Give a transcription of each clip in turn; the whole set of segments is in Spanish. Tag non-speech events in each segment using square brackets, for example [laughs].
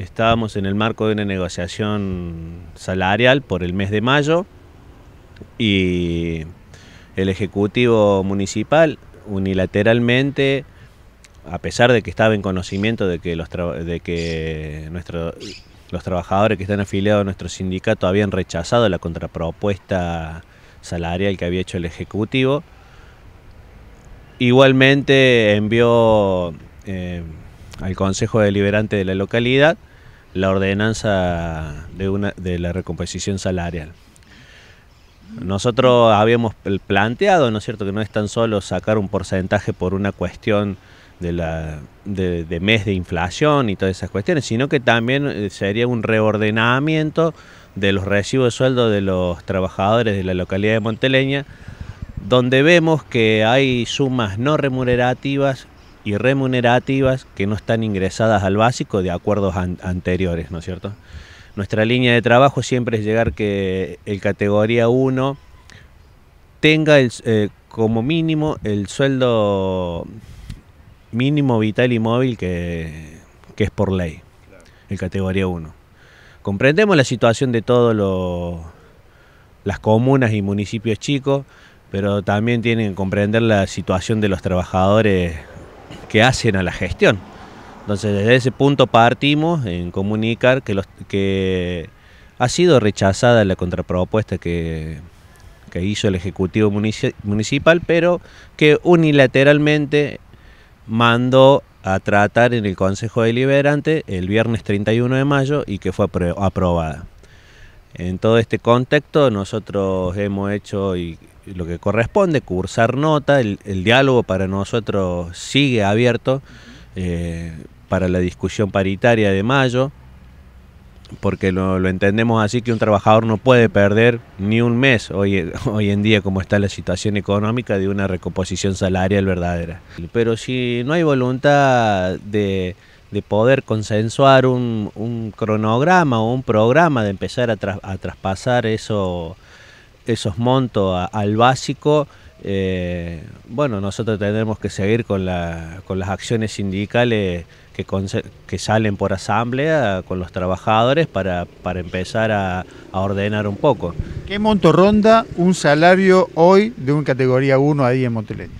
estábamos en el marco de una negociación salarial por el mes de mayo y el Ejecutivo Municipal unilateralmente, a pesar de que estaba en conocimiento de que los, de que los trabajadores que están afiliados a nuestro sindicato habían rechazado la contrapropuesta salarial que había hecho el Ejecutivo, igualmente envió... Eh, al Consejo Deliberante de la localidad la ordenanza de, una, de la recomposición salarial. Nosotros habíamos planteado, ¿no es cierto?, que no es tan solo sacar un porcentaje por una cuestión de, la, de, de mes de inflación y todas esas cuestiones, sino que también eh, sería un reordenamiento de los recibos de sueldo de los trabajadores de la localidad de Monteleña, donde vemos que hay sumas no remunerativas y remunerativas que no están ingresadas al básico de acuerdos anteriores, ¿no es cierto? Nuestra línea de trabajo siempre es llegar que el categoría 1 tenga eh, como mínimo el sueldo mínimo vital y móvil que, que es por ley, el categoría 1. Comprendemos la situación de todas las comunas y municipios chicos, pero también tienen que comprender la situación de los trabajadores que hacen a la gestión. Entonces desde ese punto partimos en comunicar que, los, que ha sido rechazada la contrapropuesta que, hizo el Ejecutivo Municipal, pero que unilateralmente mandó a tratar en el Consejo Deliberante el viernes 31 de mayo y que fue aprobada. En todo este contexto nosotros hemos hecho y lo que corresponde, cursar nota, el, diálogo para nosotros sigue abierto eh, para la discusión paritaria de mayo, porque lo, entendemos así que un trabajador no puede perder ni un mes [laughs] hoy, en día como está la situación económica de una recomposición salarial verdadera. Pero si no hay voluntad de poder consensuar un, cronograma o un programa, de empezar a traspasar eso esos montos al básico, eh, bueno, nosotros tendremos que seguir con, las acciones sindicales que, que, salen por asamblea con los trabajadores para, empezar a, ordenar un poco. ¿Qué monto ronda un salario hoy de un categoría 1 ahí en Monteleño?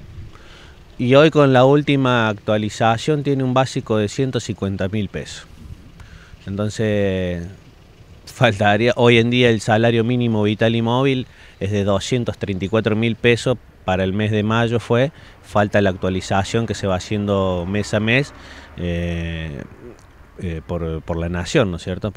Y hoy con la última actualización tiene un básico de 150 mil pesos. Entonces faltaría. Hoy en día el salario mínimo vital y móvil es de 234 mil pesos para el mes de mayo fue. Falta la actualización que se va haciendo mes a mes eh, eh, por, por, la nación, ¿no es cierto?